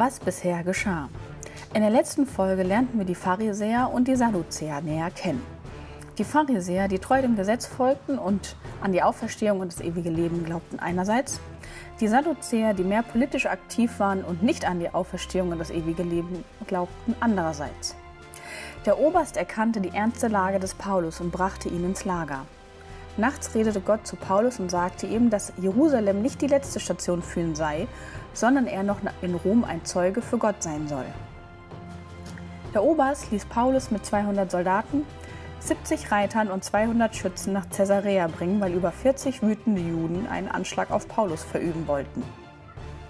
was bisher geschah. In der letzten Folge lernten wir die Pharisäer und die Sadduzäer näher kennen. Die Pharisäer, die treu dem Gesetz folgten und an die Auferstehung und das ewige Leben glaubten einerseits, die Sadduzäer, die mehr politisch aktiv waren und nicht an die Auferstehung und das ewige Leben glaubten andererseits. Der Oberst erkannte die ernste Lage des Paulus und brachte ihn ins Lager. Nachts redete Gott zu Paulus und sagte ihm, dass Jerusalem nicht die letzte Station für ihn sei, sondern er noch in Rom ein Zeuge für Gott sein soll. Der Oberst ließ Paulus mit 200 Soldaten, 70 Reitern und 200 Schützen nach Caesarea bringen, weil über 40 wütende Juden einen Anschlag auf Paulus verüben wollten.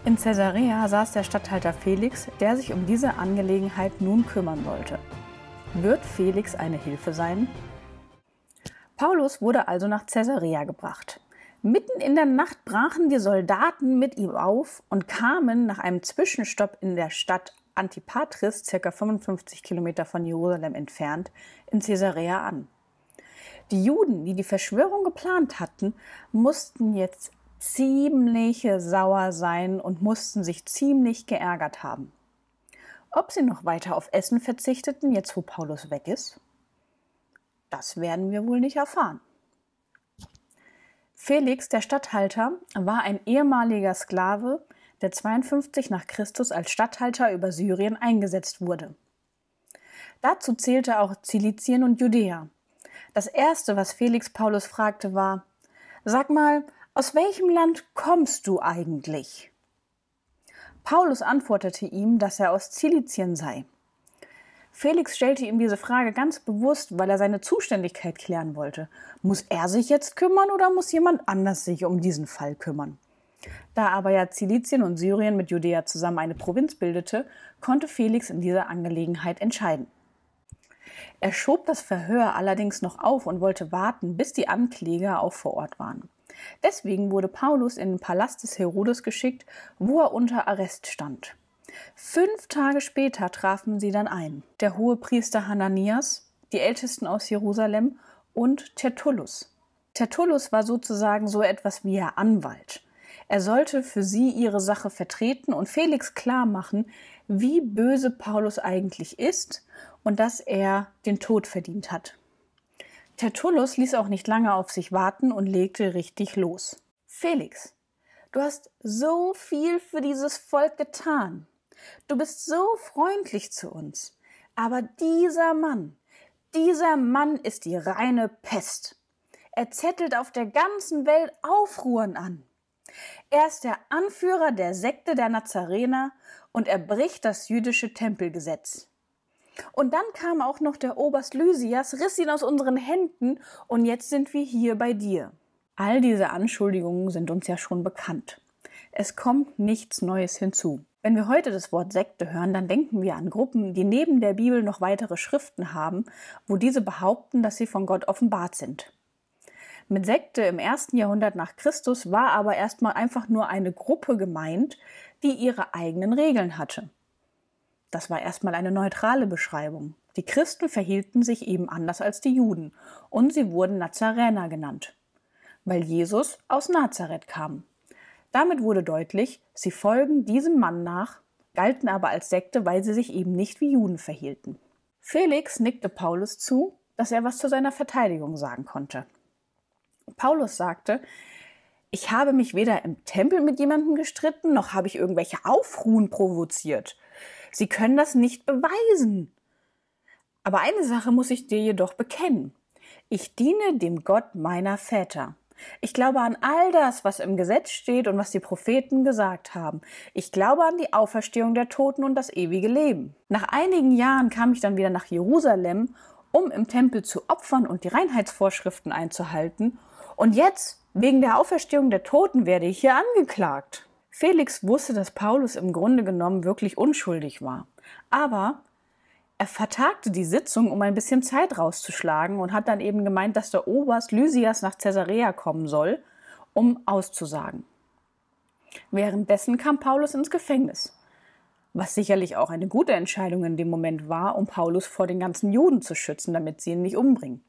In Caesarea saß der Statthalter Felix, der sich um diese Angelegenheit nun kümmern sollte. Wird Felix eine Hilfe sein? Paulus wurde also nach Caesarea gebracht. Mitten in der Nacht brachen die Soldaten mit ihm auf und kamen nach einem Zwischenstopp in der Stadt Antipatris, circa 55 Kilometer von Jerusalem entfernt, in Caesarea an. Die Juden, die die Verschwörung geplant hatten, mussten jetzt ziemlich sauer sein und mussten sich ziemlich geärgert haben. Ob sie noch weiter auf Essen verzichteten, jetzt wo Paulus weg ist? Das werden wir wohl nicht erfahren. Felix, der Statthalter, war ein ehemaliger Sklave, der 52 nach Christus als Statthalter über Syrien eingesetzt wurde. Dazu zählte auch Zilizien und Judäa. Das erste, was Felix Paulus fragte, war: Sag mal, aus welchem Land kommst du eigentlich? Paulus antwortete ihm, dass er aus Zilizien sei. Felix stellte ihm diese Frage ganz bewusst, weil er seine Zuständigkeit klären wollte. Muss er sich jetzt kümmern oder muss jemand anders sich um diesen Fall kümmern? Da aber ja Zilizien und Syrien mit Judäa zusammen eine Provinz bildete, konnte Felix in dieser Angelegenheit entscheiden. Er schob das Verhör allerdings noch auf und wollte warten, bis die Ankläger auch vor Ort waren. Deswegen wurde Paulus in den Palast des Herodes geschickt, wo er unter Arrest stand. Fünf Tage später trafen sie dann ein. Der hohe Priester Hananias, die Ältesten aus Jerusalem und Tertullus. Tertullus war sozusagen so etwas wie ihr Anwalt. Er sollte für sie ihre Sache vertreten und Felix klar machen, wie böse Paulus eigentlich ist und dass er den Tod verdient hat. Tertullus ließ auch nicht lange auf sich warten und legte richtig los. Felix, du hast so viel für dieses Volk getan. Du bist so freundlich zu uns. Aber dieser Mann, dieser Mann ist die reine Pest. Er zettelt auf der ganzen Welt Aufruhren an. Er ist der Anführer der Sekte der Nazarener und er bricht das jüdische Tempelgesetz. Und dann kam auch noch der Oberst Lysias, riss ihn aus unseren Händen und jetzt sind wir hier bei dir. All diese Anschuldigungen sind uns ja schon bekannt. Es kommt nichts Neues hinzu. Wenn wir heute das Wort Sekte hören, dann denken wir an Gruppen, die neben der Bibel noch weitere Schriften haben, wo diese behaupten, dass sie von Gott offenbart sind. Mit Sekte im ersten Jahrhundert nach Christus war aber erstmal einfach nur eine Gruppe gemeint, die ihre eigenen Regeln hatte. Das war erstmal eine neutrale Beschreibung. Die Christen verhielten sich eben anders als die Juden und sie wurden Nazarener genannt, weil Jesus aus Nazareth kam. Damit wurde deutlich, sie folgen diesem Mann nach, galten aber als Sekte, weil sie sich eben nicht wie Juden verhielten. Felix nickte Paulus zu, dass er was zu seiner Verteidigung sagen konnte. Paulus sagte, ich habe mich weder im Tempel mit jemandem gestritten, noch habe ich irgendwelche Aufruhen provoziert. Sie können das nicht beweisen. Aber eine Sache muss ich dir jedoch bekennen. Ich diene dem Gott meiner Väter. Ich glaube an all das, was im Gesetz steht und was die Propheten gesagt haben. Ich glaube an die Auferstehung der Toten und das ewige Leben. Nach einigen Jahren kam ich dann wieder nach Jerusalem, um im Tempel zu opfern und die Reinheitsvorschriften einzuhalten. Und jetzt, wegen der Auferstehung der Toten, werde ich hier angeklagt. Felix wusste, dass Paulus im Grunde genommen wirklich unschuldig war. Aber er vertagte die Sitzung, um ein bisschen Zeit rauszuschlagen und hat dann eben gemeint, dass der Oberst Lysias nach Caesarea kommen soll, um auszusagen. Währenddessen kam Paulus ins Gefängnis, was sicherlich auch eine gute Entscheidung in dem Moment war, um Paulus vor den ganzen Juden zu schützen, damit sie ihn nicht umbringen.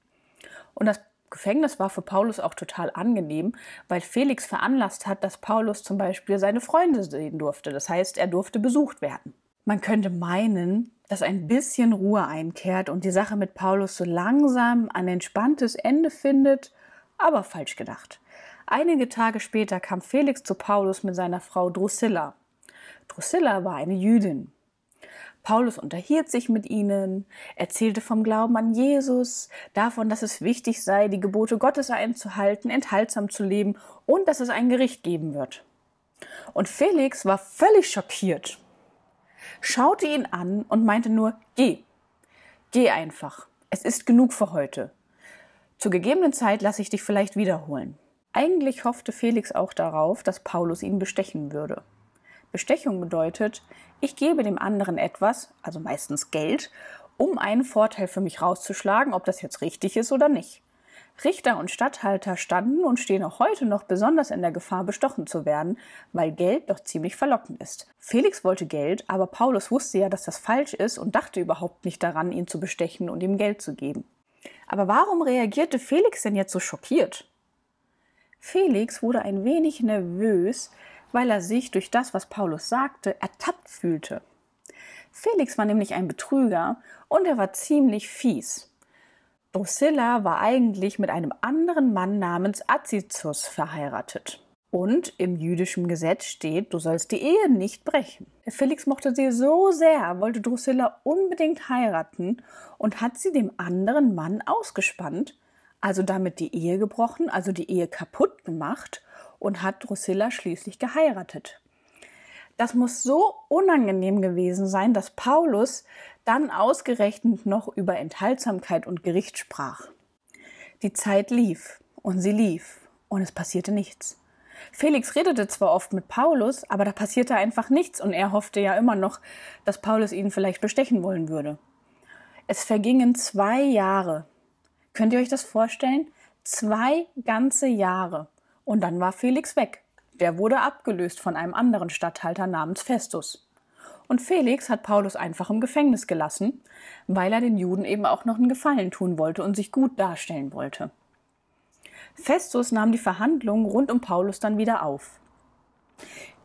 Und das Gefängnis war für Paulus auch total angenehm, weil Felix veranlasst hat, dass Paulus zum Beispiel seine Freunde sehen durfte. Das heißt, er durfte besucht werden. Man könnte meinen, dass ein bisschen Ruhe einkehrt und die Sache mit Paulus so langsam ein entspanntes Ende findet, aber falsch gedacht. Einige Tage später kam Felix zu Paulus mit seiner Frau Drusilla. Drusilla war eine Jüdin. Paulus unterhielt sich mit ihnen, erzählte vom Glauben an Jesus, davon, dass es wichtig sei, die Gebote Gottes einzuhalten, enthaltsam zu leben und dass es ein Gericht geben wird. Und Felix war völlig schockiert schaute ihn an und meinte nur, geh, geh einfach, es ist genug für heute. Zur gegebenen Zeit lasse ich dich vielleicht wiederholen. Eigentlich hoffte Felix auch darauf, dass Paulus ihn bestechen würde. Bestechung bedeutet, ich gebe dem anderen etwas, also meistens Geld, um einen Vorteil für mich rauszuschlagen, ob das jetzt richtig ist oder nicht. Richter und Statthalter standen und stehen auch heute noch besonders in der Gefahr, bestochen zu werden, weil Geld doch ziemlich verlockend ist. Felix wollte Geld, aber Paulus wusste ja, dass das falsch ist und dachte überhaupt nicht daran, ihn zu bestechen und ihm Geld zu geben. Aber warum reagierte Felix denn jetzt so schockiert? Felix wurde ein wenig nervös, weil er sich durch das, was Paulus sagte, ertappt fühlte. Felix war nämlich ein Betrüger und er war ziemlich fies. Drusilla war eigentlich mit einem anderen Mann namens Azizus verheiratet. Und im jüdischen Gesetz steht, du sollst die Ehe nicht brechen. Felix mochte sie so sehr, wollte Drusilla unbedingt heiraten und hat sie dem anderen Mann ausgespannt, also damit die Ehe gebrochen, also die Ehe kaputt gemacht und hat Drusilla schließlich geheiratet. Das muss so unangenehm gewesen sein, dass Paulus dann ausgerechnet noch über Enthaltsamkeit und Gericht sprach. Die Zeit lief und sie lief und es passierte nichts. Felix redete zwar oft mit Paulus, aber da passierte einfach nichts und er hoffte ja immer noch, dass Paulus ihn vielleicht bestechen wollen würde. Es vergingen zwei Jahre. Könnt ihr euch das vorstellen? Zwei ganze Jahre. Und dann war Felix weg. Der wurde abgelöst von einem anderen Statthalter namens Festus. Und Felix hat Paulus einfach im Gefängnis gelassen, weil er den Juden eben auch noch einen Gefallen tun wollte und sich gut darstellen wollte. Festus nahm die Verhandlungen rund um Paulus dann wieder auf.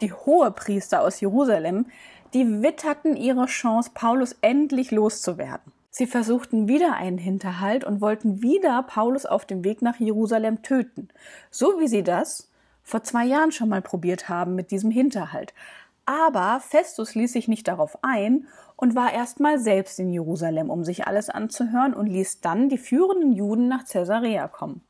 Die Hohepriester aus Jerusalem, die witterten ihre Chance, Paulus endlich loszuwerden. Sie versuchten wieder einen Hinterhalt und wollten wieder Paulus auf dem Weg nach Jerusalem töten, so wie sie das vor zwei Jahren schon mal probiert haben mit diesem Hinterhalt. Aber Festus ließ sich nicht darauf ein und war erstmal selbst in Jerusalem, um sich alles anzuhören und ließ dann die führenden Juden nach Caesarea kommen.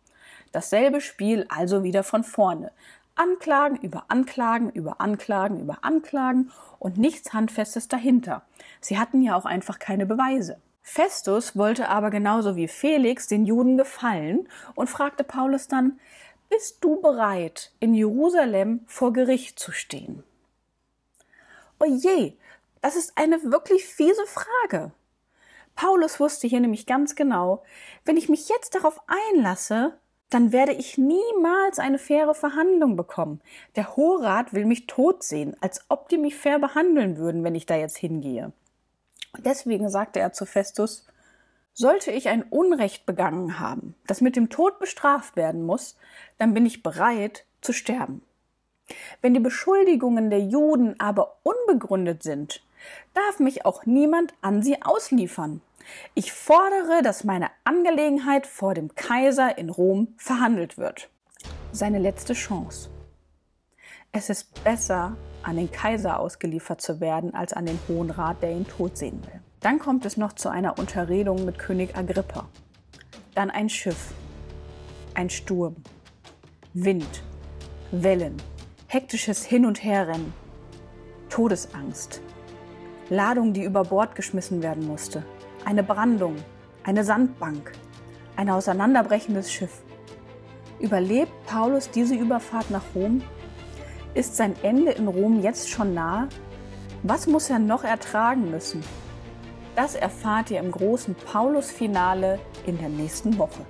Dasselbe Spiel also wieder von vorne. Anklagen über Anklagen über Anklagen über Anklagen und nichts Handfestes dahinter. Sie hatten ja auch einfach keine Beweise. Festus wollte aber genauso wie Felix den Juden gefallen und fragte Paulus dann, bist du bereit, in Jerusalem vor Gericht zu stehen? Oje, das ist eine wirklich fiese Frage. Paulus wusste hier nämlich ganz genau, wenn ich mich jetzt darauf einlasse, dann werde ich niemals eine faire Verhandlung bekommen. Der Hohe will mich tot sehen, als ob die mich fair behandeln würden, wenn ich da jetzt hingehe. Und deswegen sagte er zu Festus, sollte ich ein Unrecht begangen haben, das mit dem Tod bestraft werden muss, dann bin ich bereit zu sterben. Wenn die Beschuldigungen der Juden aber unbegründet sind, darf mich auch niemand an sie ausliefern. Ich fordere, dass meine Angelegenheit vor dem Kaiser in Rom verhandelt wird. Seine letzte Chance. Es ist besser, an den Kaiser ausgeliefert zu werden, als an den Hohen Rat, der ihn tot sehen will. Dann kommt es noch zu einer Unterredung mit König Agrippa. Dann ein Schiff, ein Sturm, Wind, Wellen, hektisches Hin- und Herrennen, Todesangst, Ladung, die über Bord geschmissen werden musste, eine Brandung, eine Sandbank, ein auseinanderbrechendes Schiff. Überlebt Paulus diese Überfahrt nach Rom? Ist sein Ende in Rom jetzt schon nahe? Was muss er noch ertragen müssen? Das erfahrt ihr im großen Paulus-Finale in der nächsten Woche.